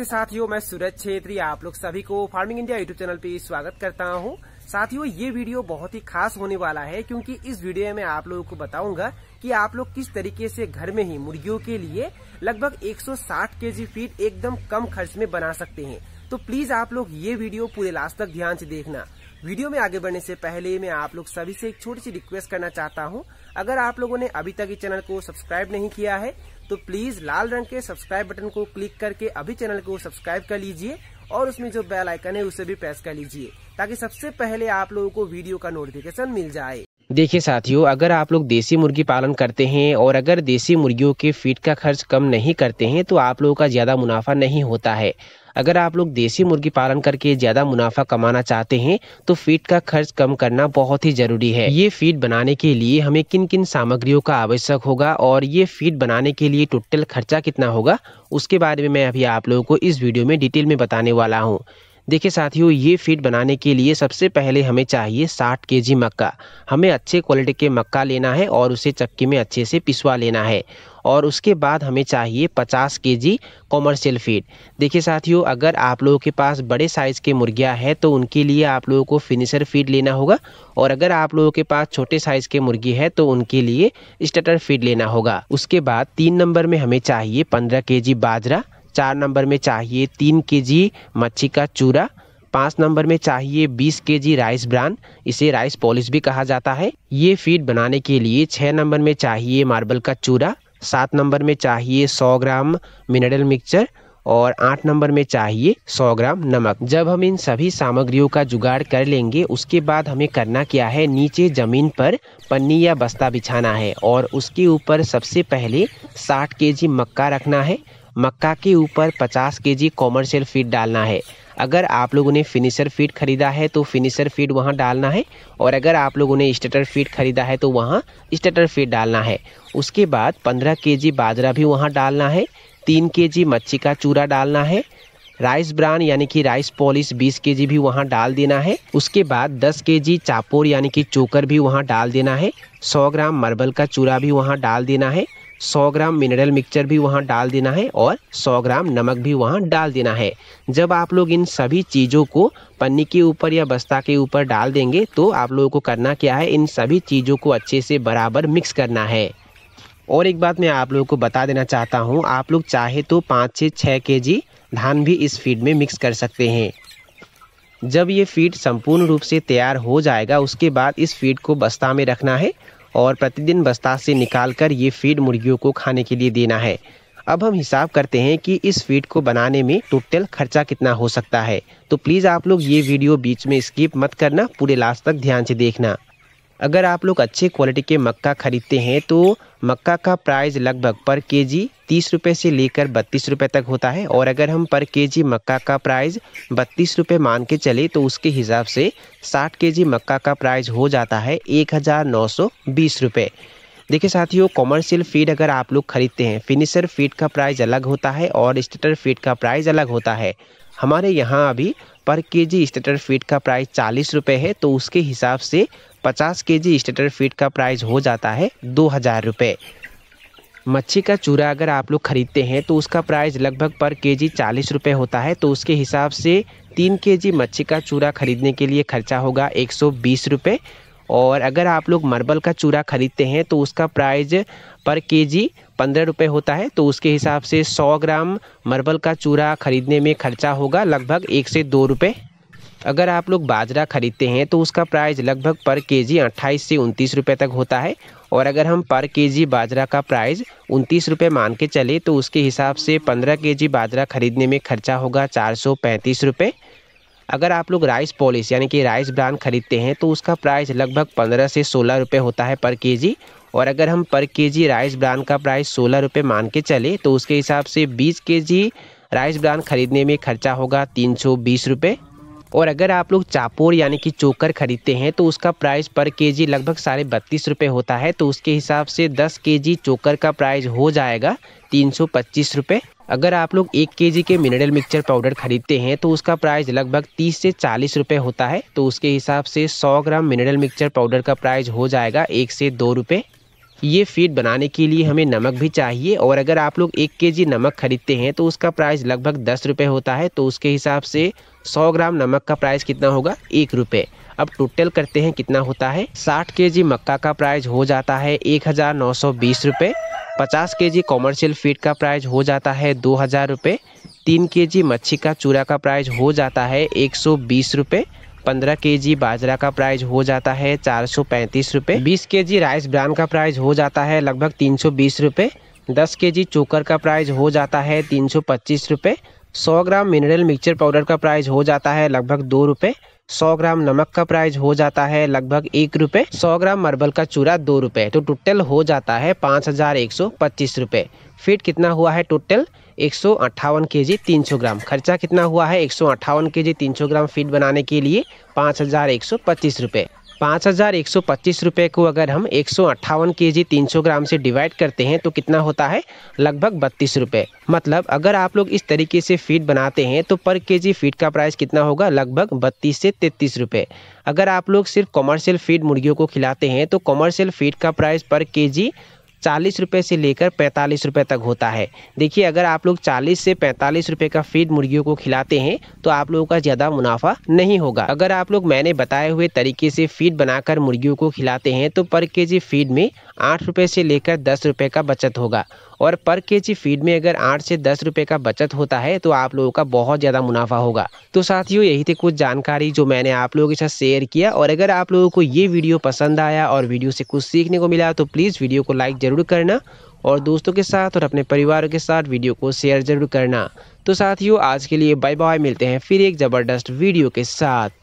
नमस्ते साथियों मैं सूरज छेत्री आप लोग सभी को फार्मिंग इंडिया यूट्यूब चैनल पे स्वागत करता हूँ साथियों ये वीडियो बहुत ही खास होने वाला है क्योंकि इस वीडियो में आप लोगों को बताऊंगा कि आप लोग किस तरीके से घर में ही मुर्गियों के लिए लगभग 160 केजी फीट एकदम कम खर्च में बना सकते हैं तो प्लीज आप लोग ये वीडियो पूरे लास्ट तक ध्यान से देखना वीडियो में आगे बढ़ने से पहले मैं आप लोग सभी से एक छोटी सी रिक्वेस्ट करना चाहता हूं अगर आप लोगों ने अभी तक इस चैनल को सब्सक्राइब नहीं किया है तो प्लीज लाल रंग के सब्सक्राइब बटन को क्लिक करके अभी चैनल को सब्सक्राइब कर लीजिए और उसमें जो बेल आइकन है उसे भी प्रेस कर लीजिए ताकि सबसे पहले आप लोगों को वीडियो का नोटिफिकेशन मिल जाए देखिए साथियों अगर आप लोग देसी मुर्गी पालन करते हैं और अगर देसी मुर्गियों के फीड का खर्च कम नहीं करते हैं तो आप लोगों का ज़्यादा मुनाफा नहीं होता है अगर आप लोग देसी मुर्गी पालन करके ज़्यादा मुनाफा कमाना चाहते हैं तो फीड का खर्च कम करना बहुत ही ज़रूरी है ये फीड बनाने के लिए हमें किन किन सामग्रियों का आवश्यक होगा और ये फीड बनाने के लिए टोटल खर्चा कितना होगा उसके बारे में मैं अभी आप लोगों को इस वीडियो में डिटेल में बताने वाला हूँ देखिए साथियों ये फीड बनाने के लिए सबसे पहले हमें चाहिए 60 के जी मक्का हमें अच्छे क्वालिटी के मक्का लेना है और उसे चक्की में अच्छे से पिसवा लेना है और उसके बाद हमें चाहिए 50 के जी कॉमर्शियल फीड देखिए साथियों अगर आप लोगों के पास बड़े साइज़ के मुर्गियाँ हैं तो उनके लिए आप लोगों को फिनिशर फीड लेना होगा और अगर आप लोगों के पास छोटे साइज़ के मुर्गी है तो उनके लिए स्टटर फीड लेना होगा उसके बाद तीन नंबर में हमें चाहिए पंद्रह के बाजरा चार नंबर में चाहिए तीन के जी मच्छी का चूरा पाँच नंबर में चाहिए 20 के जी राइस ब्रांड इसे राइस पॉलिश भी कहा जाता है ये फीड बनाने के लिए छः नंबर में चाहिए मार्बल का चूरा सात नंबर में चाहिए 100 ग्राम मिनरल मिक्सचर और आठ नंबर में चाहिए 100 ग्राम नमक जब हम इन सभी सामग्रियों का जुगाड़ कर लेंगे उसके बाद हमें करना क्या है नीचे ज़मीन पर पन्नी या बस्ता बिछाना है और उसके ऊपर सबसे पहले के जी मक्का रखना है मक्का के ऊपर 50 केजी कॉमर्शियल फीड डालना है अगर आप लोगों ने फिनिशर फीड खरीदा है तो फिनिशर फीड वहाँ डालना है और अगर आप लोगों ने स्टेटर फीड खरीदा है तो वहाँ स्टेटर फीड डालना है उसके बाद 15 केजी बाजरा भी वहाँ डालना है तीन केजी मच्छी का चूरा डालना है राइस ब्रांड यानी कि राइस पॉलिश 20 जी भी वहाँ डाल देना है उसके बाद 10 जी चापोर यानी कि चोकर भी वहाँ डाल देना है 100 ग्राम मार्बल का चूरा भी वहाँ डाल देना है 100 ग्राम मिनरल मिक्सचर भी वहाँ डाल देना है और 100 ग्राम नमक भी वहाँ डाल देना है जब आप लोग इन सभी चीज़ों को पन्नी के ऊपर या बस्ता के ऊपर डाल देंगे तो आप लोगों को करना क्या है इन सभी चीज़ों को अच्छे से बराबर मिक्स करना है और एक बात मैं आप लोगों को बता देना चाहता हूँ आप लोग चाहे तो पाँच से छः के जी धान भी इस फीड में मिक्स कर सकते हैं जब ये फीड संपूर्ण रूप से तैयार हो जाएगा उसके बाद इस फीड को बस्ता में रखना है और प्रतिदिन बस्ता से निकाल कर ये फीड मुर्गियों को खाने के लिए देना है अब हम हिसाब करते हैं कि इस फीड को बनाने में टोटल खर्चा कितना हो सकता है तो प्लीज़ आप लोग ये वीडियो बीच में स्किप मत करना पूरे लास्ट तक ध्यान से देखना अगर आप लोग अच्छे क्वालिटी के मक्का ख़रीदते हैं तो मक्का का प्राइस लगभग पर केजी तीस रुपये से लेकर बत्तीस रुपये तक होता है और अगर हम पर केजी मक्का का प्राइस बत्तीस रुपये मान के चले तो उसके हिसाब से साठ केजी मक्का का प्राइस हो जाता है एक हज़ार नौ सौ बीस रुपये देखिए साथियों कॉमर्शियल फीड अगर आप लोग खरीदते हैं फिनिशर फीड का प्राइस अलग होता है और स्टेटर फीड का प्राइस अलग होता है हमारे यहाँ अभी पर केजी स्टेटर फीड का प्राइस चालीस रुपये है तो उसके हिसाब से 50 के जी स्टेटर फीट का प्राइस हो जाता है दो हज़ार रुपये मच्छी का चूरा अगर आप लोग ख़रीदते हैं तो उसका प्राइस लगभग पर के जी चालीस रुपये होता है तो उसके हिसाब से तीन के जी मच्छी का चूरा ख़रीदने के लिए खर्चा होगा एक सौ बीस रुपये और अगर आप लोग मरबल का चूरा ख़रीदते हैं तो उसका प्राइस पर के जी पंद्रह रुपये होता है तो उसके हिसाब से सौ ग्राम मरबल का चूरा ख़रीदने में खर्चा होगा लगभग एक से दो रुपये अगर आप लोग बाजरा ख़रीदते हैं तो उसका प्राइस लगभग पर केजी अट्ठाईस से उनतीस रुपये तक होता है और अगर हम पर केजी बाजरा का प्राइस उनतीस रुपये मान के चले तो उसके हिसाब से पंद्रह केजी बाजरा ख़रीदने में खर्चा होगा चार सौ पैंतीस रुपये अगर आप लोग राइस पॉलिस यानी कि राइस ब्रांड ख़रीदते हैं तो उसका प्राइस लगभग पंद्रह से सोलह रुपये होता है पर के और अगर हम पर के राइस ब्रांड का प्राइस सोलह रुपये मान के चले तो उसके हिसाब से बीस के राइस ब्रांड ख़रीदने में खर्चा होगा तीन सौ बीस रुपये और अगर आप लोग चापोर यानी कि चोकर खरीदते हैं तो उसका प्राइस पर केजी लगभग साढ़े बत्तीस रुपये होता है तो उसके हिसाब से दस केजी चोकर का प्राइस हो जाएगा तीन सौ पच्चीस अगर आप लोग एक केजी के मिनरल मिक्सचर पाउडर खरीदते हैं तो उसका प्राइस लगभग तीस से चालीस रुपये होता है तो उसके हिसाब से सौ ग्राम मिनरल मिक्सचर पाउडर का प्राइस हो जाएगा एक से दो रुपये ये फीड बनाने के लिए हमें नमक भी चाहिए और अगर आप लोग एक के जी नमक खरीदते हैं तो उसका प्राइस लगभग दस रुपये होता है तो उसके हिसाब से सौ ग्राम नमक का प्राइस कितना होगा एक रुपये अब टोटल करते हैं कितना होता है साठ के जी मक्का का प्राइस हो जाता है एक हज़ार नौ सौ बीस रुपये पचास के जी कॉमर्शियल फीड का प्राइस हो जाता है दो हज़ार रुपये तीन के जी मच्छी का चूरा का प्राइस हो जाता है एक सौ बीस रुपये पंद्रह के जी बाजरा का प्राइस हो जाता है चार सौ पैंतीस रुपये बीस के जी राइस ब्रांड का प्राइस हो जाता है लगभग तीन सौ बीस रुपये दस के जी चोकर का प्राइस हो जाता है तीन सौ पच्चीस रुपये सौ ग्राम मिनरल मिक्सचर पाउडर का प्राइस हो जाता है लगभग दो रुपये सौ ग्राम नमक का प्राइस हो जाता है लगभग एक रुपये सौ ग्राम मर्बल का चूरा दो रुपये तो टोटल हो जाता है पाँच हज़ार एक सौ पच्चीस रुपये फिट कितना हुआ है टोटल एक सौ अट्ठावन के जी तीन सौ ग्राम खर्चा कितना हुआ है एक सौ अट्ठावन के जी तीन सौ ग्राम फीड बनाने के लिए पाँच हज़ार एक सौ पच्चीस रुपये पाँच हज़ार एक सौ पच्चीस रुपये को अगर हम एक सौ अट्ठावन के जी तीन सौ ग्राम से डिवाइड करते हैं तो कितना होता है लगभग बत्तीस रुपये मतलब अगर आप लोग इस तरीके से फीड बनाते हैं तो पर के जी फीड का प्राइस कितना होगा लगभग बत्तीस से तैंतीस रुपये अगर आप लोग सिर्फ कॉमर्शियल फीड मुर्गियों को खिलाते हैं तो कॉमर्शियल फीड का प्राइस पर के जी चालीस रुपये से लेकर पैंतालीस रुपये तक होता है देखिए अगर आप लोग चालीस से पैंतालीस रुपये का फीड मुर्गियों को खिलाते हैं तो आप लोगों का ज़्यादा मुनाफा नहीं होगा अगर आप लोग मैंने बताए हुए तरीके से फीड बनाकर मुर्गियों को खिलाते हैं तो पर के फीड में आठ से लेकर दस का बचत होगा और पर के जी फीड में अगर आठ से दस रुपये का बचत होता है तो आप लोगों का बहुत ज़्यादा मुनाफा होगा तो साथियों यही थी कुछ जानकारी जो मैंने आप लोगों के साथ शेयर किया और अगर आप लोगों को ये वीडियो पसंद आया और वीडियो से कुछ सीखने को मिला तो प्लीज़ वीडियो को लाइक ज़रूर करना और दोस्तों के साथ और अपने परिवार के साथ वीडियो को शेयर ज़रूर करना तो साथियों आज के लिए बाय बाय मिलते हैं फिर एक ज़बरदस्त वीडियो के साथ